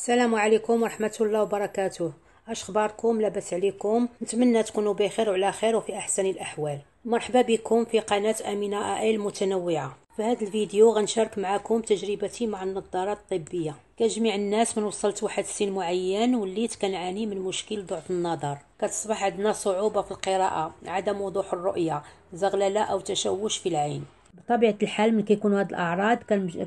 السلام عليكم ورحمة الله وبركاته اش خباركم لاباس عليكم نتمنى تكونوا بخير وعلى خير وفي احسن الاحوال مرحبا بكم في قناة أمينة آئل المتنوعة في هذا الفيديو غنشارك معكم تجربتي مع النظارات الطبية كجميع الناس من وصلت واحد السن معين وليت كنعاني من مشكل ضعف النظر كتصبح عندنا صعوبة في القراءة عدم وضوح الرؤية زغللة أو تشوش في العين بطبيعة الحال من كيكونوا هاد الأعراض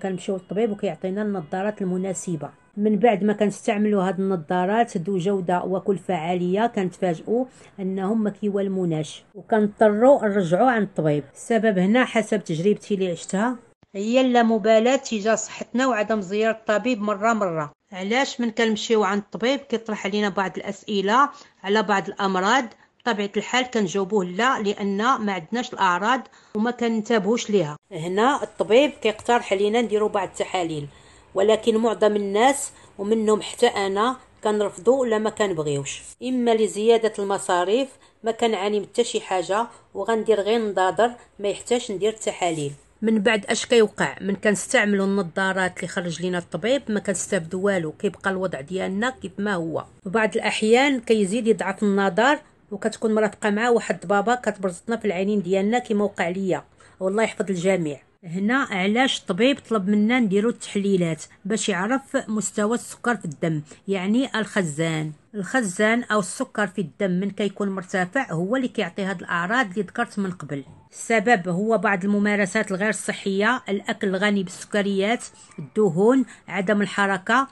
كنمشيو للطبيب وكيعطينا النظارات المناسبة من بعد ما كنستعملوا هاد النظارات ذو جودة وكلفة عالية كنتفاجئوا أنهم ما كيوالموناش وكنضطروا نرجعوا عند الطبيب السبب هنا حسب تجربتي اللي عشتها هي اللامبالاة تجاه صحتنا وعدم زيارة الطبيب مرة مرة علاش من كنمشيو عند الطبيب كيطرح علينا بعض الأسئلة على بعض الأمراض بطبيعه الحال كنجاوبوه لا لان ما عندناش الاعراض وما كننتبهوش ليها هنا الطبيب كيقترح علينا نديرو بعض التحاليل ولكن معظم الناس ومنهم حتى انا كنرفضو ولا ما كنبغيوش اما لزياده المصاريف ما كنعاني حتى شي حاجه وغندير غير نظاظر ما يحتاج ندير التحاليل من بعد اش كيوقع من كنستعملوا النظارات اللي خرج لينا الطبيب ما كنستافدوا والو كيبقى الوضع ديالنا كيف ما هو بعض الاحيان كيزيد يضعف النظر وكتكون مرافقه مع واحد بابا كتبرزطنا في العينين ديالنا كما وقع ليا والله يحفظ الجميع هنا علاش الطبيب طلب منا نديرو التحليلات باش يعرف مستوى السكر في الدم يعني الخزان الخزان او السكر في الدم من كيكون مرتفع هو اللي كيعطي هاد الاعراض اللي ذكرت من قبل السبب هو بعض الممارسات الغير صحيه الاكل الغني بالسكريات الدهون عدم الحركه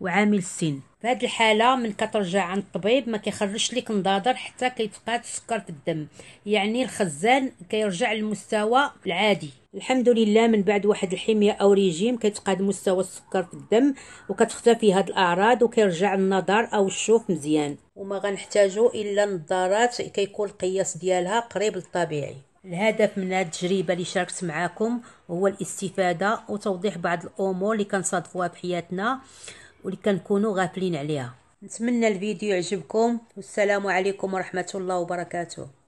وعامل السن في هذه الحاله من كترجع عند الطبيب ما كيخرجش لك نضاضر حتى كيتقاد السكر في الدم يعني الخزان كيرجع للمستوى العادي الحمد لله من بعد واحد الحميه او ريجيم كيتقاد مستوى السكر في الدم وكتختفي هاد الاعراض وكيرجع النظر او الشوف مزيان وما غنحتاجو الا نظارات كيكون القياس ديالها قريب للطبيعي الهدف من هاد التجربه اللي شاركت معاكم هو الاستفاده وتوضيح بعض الامور اللي كنصادفوها في حياتنا واللي كنكونوا غافلين عليها نتمنى الفيديو يعجبكم والسلام عليكم ورحمه الله وبركاته